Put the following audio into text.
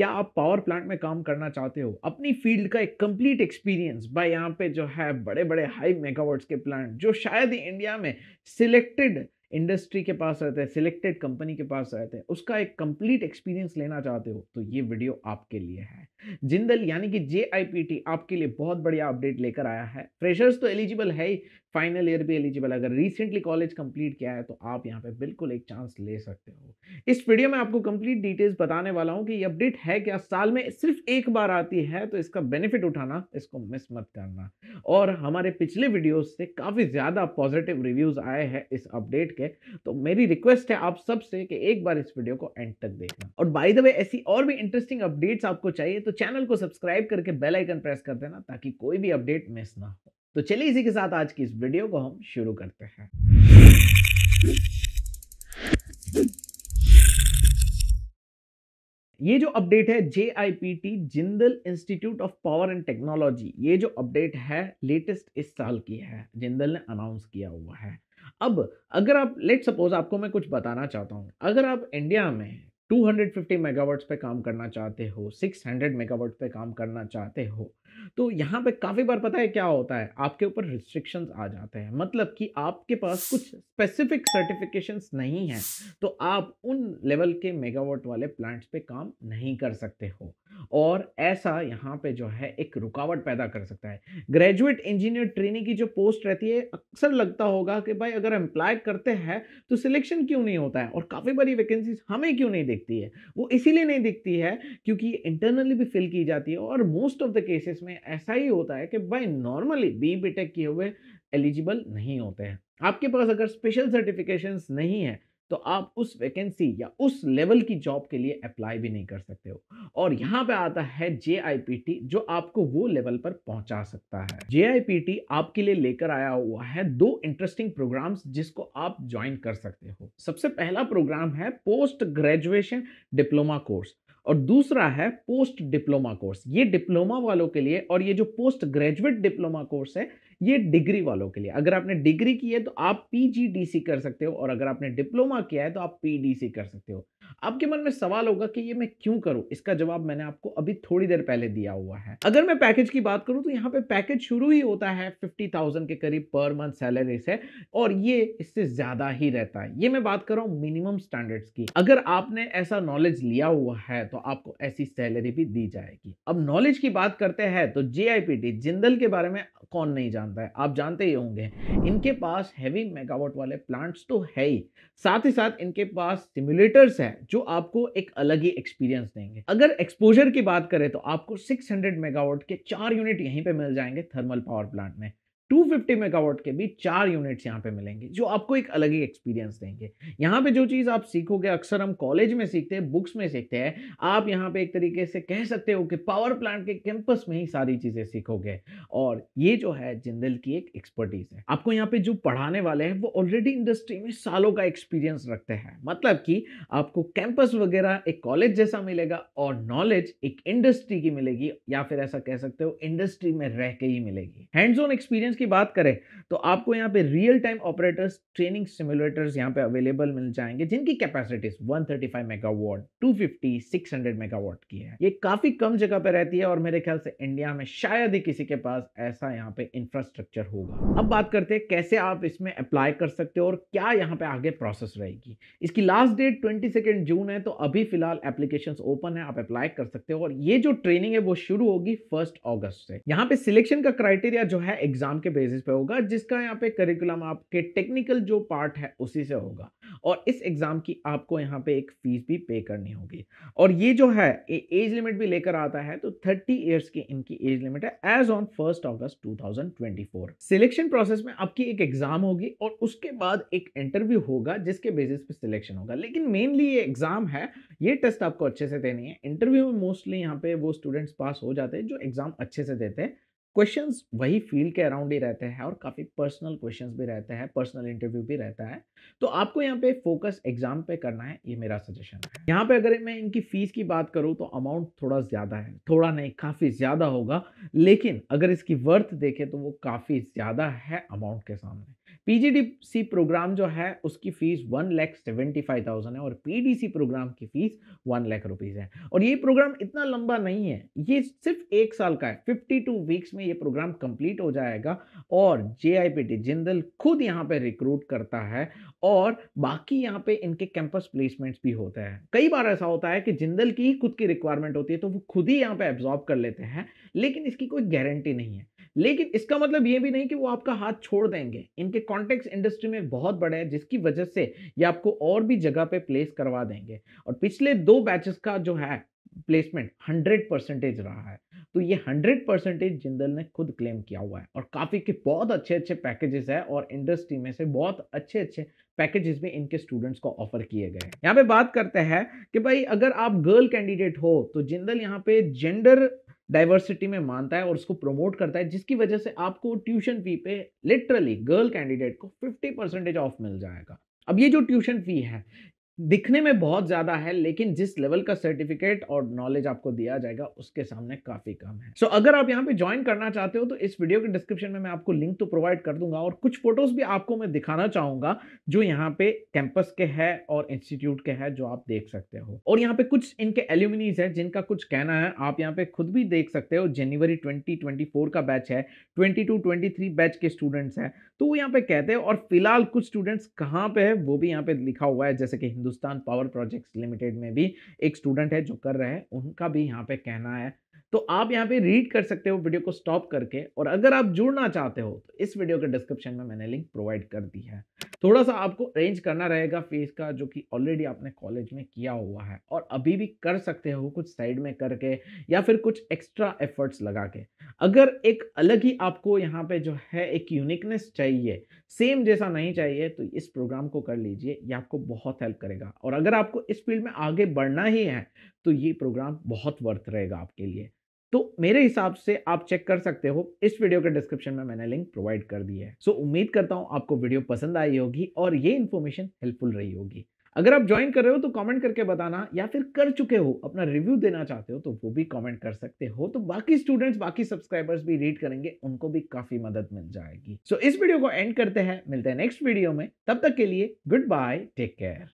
क्या आप power plant में काम करना चाहते हो अपनी फील्ड का एक कंप्लीट एक्सपीरियंस भाई यहाँ पे जो है बड़े बड़े हाई मेगावाट्स के प्लांट जो शायद ही इंडिया में सिलेक्टेड इंडस्ट्री के पास रहते हैं सिलेक्टेड कंपनी के पास रहते हैं उसका एक कंप्लीट एक्सपीरियंस लेना चाहते हो तो ये वीडियो आपके लिए है जिंदल यानी कि जे आपके लिए बहुत बढ़िया अपडेट लेकर आया है फ्रेशर्स तो एलिजिबल है ही फाइनल ईयर भी एलिजिबल अगर रिसेंटली कॉलेज कंप्लीट किया है तो आप यहाँ पे बिल्कुल एक चांस ले सकते हो इस वीडियो में आपको कंप्लीट डिटेल्स बताने वाला हूँ कि ये अपडेट है क्या साल में सिर्फ एक बार आती है तो इसका बेनिफिट उठाना इसको मिस मत करना और हमारे पिछले वीडियो से काफ़ी ज़्यादा पॉजिटिव रिव्यूज़ आए हैं इस अपडेट के तो मेरी रिक्वेस्ट है आप सबसे कि एक बार इस वीडियो को एंड तक देखना और बाई द वे ऐसी और भी इंटरेस्टिंग अपडेट्स आपको चाहिए तो चैनल को सब्सक्राइब करके बेलाइकन प्रेस कर देना ताकि कोई भी अपडेट मिस ना हो तो चलिए इसी के साथ आज की इस वीडियो को हम शुरू करते हैं ये जो अपडेट है J I P T Jindal institute of power and technology ये जो अपडेट है लेटेस्ट इस साल की है जिंदल ने अनाउंस किया हुआ है अब अगर आप लेट सपोज आपको मैं कुछ बताना चाहता हूँ अगर आप इंडिया में 250 मेगावाट्स पे काम करना चाहते हो 600 मेगावाट्स पे काम करना चाहते हो तो यहाँ पे काफ़ी बार पता है क्या होता है आपके ऊपर रिस्ट्रिक्शंस आ जाते हैं मतलब कि आपके पास कुछ स्पेसिफिक सर्टिफिकेशंस नहीं हैं तो आप उन लेवल के मेगावाट वाले प्लांट्स पे काम नहीं कर सकते हो और ऐसा यहाँ पे जो है एक रुकावट पैदा कर सकता है ग्रेजुएट इंजीनियर ट्रेनिंग की जो पोस्ट रहती है अक्सर लगता होगा कि भाई अगर एम्प्लॉय करते हैं तो सिलेक्शन क्यों नहीं होता है और काफ़ी बड़ी वैकेंसीज हमें क्यों नहीं दिखती है वो इसीलिए नहीं दिखती है क्योंकि इंटरनली भी फिल की जाती है और most of the cases cases में ऐसा ही होता है कि भाई नॉर्मली बी बी टेक किए हुए एलिजिबल नहीं होते हैं आपके पास अगर स्पेशल सर्टिफिकेशंस नहीं है तो आप उस वैकेंसी या उस लेवल की जॉब के लिए अप्लाई भी नहीं कर सकते हो और यहाँ पे आता है जे जो आपको वो लेवल पर पहुंचा सकता है जे आपके लिए लेकर आया हुआ है दो इंटरेस्टिंग प्रोग्राम्स जिसको आप ज्वाइन कर सकते हो सबसे पहला प्रोग्राम है पोस्ट ग्रेजुएशन डिप्लोमा कोर्स और दूसरा है पोस्ट डिप्लोमा कोर्स ये डिप्लोमा वालों के लिए और ये जो पोस्ट ग्रेजुएट डिप्लोमा कोर्स है ये डिग्री वालों के लिए अगर आपने डिग्री की है तो आप पीजीडीसी कर सकते हो और अगर आपने डिप्लोमा किया है तो आप पीडीसी कर सकते हो आपके मन में सवाल होगा कि ये मैं क्यों करूं इसका जवाब मैंने आपको अभी थोड़ी देर पहले दिया हुआ है अगर मैं पैकेज की बात करूं तो यहाँ पे पैकेज शुरू ही होता है फिफ्टी के करीब पर मंथ सैलरी से और ये इससे ज्यादा ही रहता है ये मैं बात कर रहा हूँ मिनिमम स्टैंडर्ड्स की अगर आपने ऐसा नॉलेज लिया हुआ है तो आपको ऐसी सैलरी भी दी जाएगी अब नॉलेज की बात करते हैं तो जे जिंदल के बारे में कौन नहीं जानता है आप जानते ही होंगे इनके पास हैवी मेगावाट वाले प्लांट्स तो है ही साथ ही साथ इनके पास सिमुलेटर्स है जो आपको एक अलग ही एक्सपीरियंस देंगे अगर एक्सपोजर की बात करें तो आपको 600 मेगावाट के चार यूनिट यहीं पे मिल जाएंगे थर्मल पावर प्लांट में 250 मेगावाट के भी चार यूनिट्स यहाँ पे मिलेंगे जो आपको एक अलग ही एक्सपीरियंस देंगे यहाँ पे जो चीज़ आप सीखोगे अक्सर हम कॉलेज में सीखते हैं बुक्स में सीखते हैं आप यहाँ पे एक तरीके से कह सकते हो कि पावर प्लांट के कैंपस में ही सारी चीज़ें सीखोगे और ये जो है जिंदल की एक एक्सपर्टीज है आपको यहाँ पे जो पढ़ाने वाले हैं वो ऑलरेडी इंडस्ट्री में सालों का एक्सपीरियंस रखते हैं मतलब कि आपको कैंपस वगैरह एक कॉलेज जैसा मिलेगा और नॉलेज एक इंडस्ट्री की मिलेगी या फिर ऐसा कह सकते हो इंडस्ट्री में रह के ही मिलेगी हैंड्स ऑन एक्सपीरियंस की बात करें तो आपको यहाँ पे real time operators training simulators यहाँ पे अवेलेबल मिल जाएंगे जिनकी कैपेसिटीज 135 मेगावाट 250 600 मेगावाट की है ये काफी कम जगह पे रहती है और मेरे ख्याल से इंडिया में शायद ही किसी के पास ऐसा यहाँ पे इंफ्रास्ट्रक्चर होगा अब बात करते हैं कैसे आप इसमें अप्लाई कर सकते हो और क्या यहाँ पे आगे प्रोसेस रहेगी इसकी लास्ट डेट ट्वेंटी जून है तो अभी फिलहाल एप्लीकेशन ओपन है आप अप्लाई कर सकते हो और ये जो ट्रेनिंग है वो शुरू होगी फर्स्ट ऑगस्ट से यहाँ पे सिलेक्शन का क्राइटेरिया जो है एग्जाम के के बेसिस पे होगा जिसका यहाँ पे करिकुलम आपके टेक्निकल जो पार्ट है उसी से होगा और इस एग्ज़ाम की आपको यहाँ पे एक फ़ीस भी पे करनी होगी और ये जो है एज लिमिट भी लेकर आता है तो थर्टी ईयर्स की इनकी एज लिमिट है age on first August 2024 selection process में आपकी एक एग्ज़ाम होगी और उसके बाद एक इंटरव्यू होगा जिसके बेसिस पे सिलेक्शन होगा लेकिन मेनली ये एग्ज़ाम है ये टेस्ट आपको अच्छे से देनी है इंटरव्यू में मोस्टली यहाँ पे वो स्टूडेंट्स पास हो जाते हैं जो एग्ज़ाम अच्छे से देते हैं क्वेश्चन वही फील्ड के अराउंड ही रहते हैं और काफ़ी पर्सनल क्वेश्चन भी रहते हैं पर्सनल इंटरव्यू भी रहता है तो आपको यहाँ पे फोकस एग्जाम पे करना है ये मेरा सजेशन है यहाँ पे अगर मैं इनकी फीस की बात करूँ तो अमाउंट थोड़ा ज़्यादा है थोड़ा नहीं काफ़ी ज़्यादा होगा लेकिन अगर इसकी वर्थ देखें तो वो काफ़ी ज़्यादा है अमाउंट के सामने पीजीडीसी प्रोग्राम जो है उसकी fees one lakh seventy five thousand है और पीडीसी प्रोग्राम की फीस वन लाख रुपीज़ है और ये प्रोग्राम इतना लंबा नहीं है ये सिर्फ एक साल का है फिफ्टी टू वीक्स में ये प्रोग्राम कंप्लीट हो जाएगा और J I P T Jindal खुद यहाँ पे रिक्रूट करता है और बाकी यहाँ पे इनके कैंपस प्लेसमेंट्स भी होते हैं कई बार ऐसा होता है कि जिंदल की ही खुद की रिक्वायरमेंट होती है तो वो खुद ही यहाँ पे एब्जॉर्ब कर लेते हैं लेकिन इसकी कोई गारंटी नहीं है लेकिन इसका मतलब ये भी नहीं कि वो आपका हाथ छोड़ देंगे इनके कॉन्टेक्ट इंडस्ट्री में बहुत बड़े हैं जिसकी वजह से ये आपको और भी जगह पे प्लेस करवा देंगे और पिछले दो बैचेस का जो है प्लेसमेंट हंड्रेड परसेंटेज रहा है तो ये हंड्रेड परसेंटेज जिंदल ने खुद क्लेम किया हुआ है और काफ़ी के बहुत अच्छे अच्छे पैकेजेस है और इंडस्ट्री में से बहुत अच्छे अच्छे पैकेजेस भी इनके स्टूडेंट्स को ऑफर किए गए हैं यहाँ पे बात करते हैं कि भाई अगर आप गर्ल कैंडिडेट हो तो जिंदल यहाँ पे जेंडर डाइवर्सिटी में मानता है और उसको प्रमोट करता है जिसकी वजह से आपको ट्यूशन फी पे लिटरली गर्ल कैंडिडेट को फिफ्टी परसेंटेज ऑफ मिल जाएगा अब ये जो ट्यूशन फी है दिखने में बहुत ज़्यादा है लेकिन जिस लेवल का सर्टिफिकेट और नॉलेज आपको दिया जाएगा उसके सामने काफ़ी कम है सो so, अगर आप यहाँ पे ज्वाइन करना चाहते हो तो इस वीडियो के डिस्क्रिप्शन में मैं आपको लिंक तो प्रोवाइड कर दूंगा और कुछ फोटोज भी आपको मैं दिखाना चाहूंगा जो यहाँ पे कैंपस के है और इंस्टीट्यूट के है जो आप देख सकते हो और यहाँ पे कुछ इनके एल्यूमिनीज है जिनका कुछ कहना है आप यहाँ पे खुद भी देख सकते हो जनवरी ट्वेंटी का बैच है ट्वेंटी टू बैच के स्टूडेंट्स है तो वो यहाँ पे कहते हैं और फिलहाल कुछ स्टूडेंट्स कहाँ पे है वो भी यहाँ पे लिखा हुआ है जैसे कि हिंदू हिंदुस्तान पावर प्रोजेक्ट्स लिमिटेड में भी एक स्टूडेंट है जो कर रहे हैं उनका भी यहाँ पे कहना है तो आप यहाँ पे रीड कर सकते हो वीडियो को स्टॉप करके और अगर आप जुड़ना चाहते हो तो इस वीडियो के डिस्क्रिप्शन में मैंने लिंक प्रोवाइड कर दी है थोड़ा सा आपको अरेंज करना रहेगा फीस का जो कि ऑलरेडी आपने कॉलेज में किया हुआ है और अभी भी कर सकते हो कुछ साइड में करके या फिर कुछ एक्स्ट्रा एफर्ट्स लगा के अगर एक अलग ही आपको यहाँ पे जो है एक यूनिकनेस चाहिए सेम जैसा नहीं चाहिए तो इस प्रोग्राम को कर लीजिए ये आपको बहुत हेल्प करेगा और अगर आपको इस फील्ड में आगे बढ़ना ही है तो ये प्रोग्राम बहुत वर्थ रहेगा आपके लिए तो मेरे हिसाब से आप चेक कर सकते हो इस वीडियो के डिस्क्रिप्शन में मैंने लिंक प्रोवाइड कर दी है सो उम्मीद करता हूँ आपको वीडियो पसंद आई होगी और ये इन्फॉर्मेशन हेल्पफुल रही होगी अगर आप ज्वाइन कर रहे हो तो कमेंट करके बताना या फिर कर चुके हो अपना रिव्यू देना चाहते हो तो वो भी कमेंट कर सकते हो तो बाकी स्टूडेंट्स बाकी सब्सक्राइबर्स भी रीड करेंगे उनको भी काफी मदद मिल जाएगी सो so, इस वीडियो को एंड करते हैं मिलते हैं नेक्स्ट वीडियो में तब तक के लिए गुड बाय टेक केयर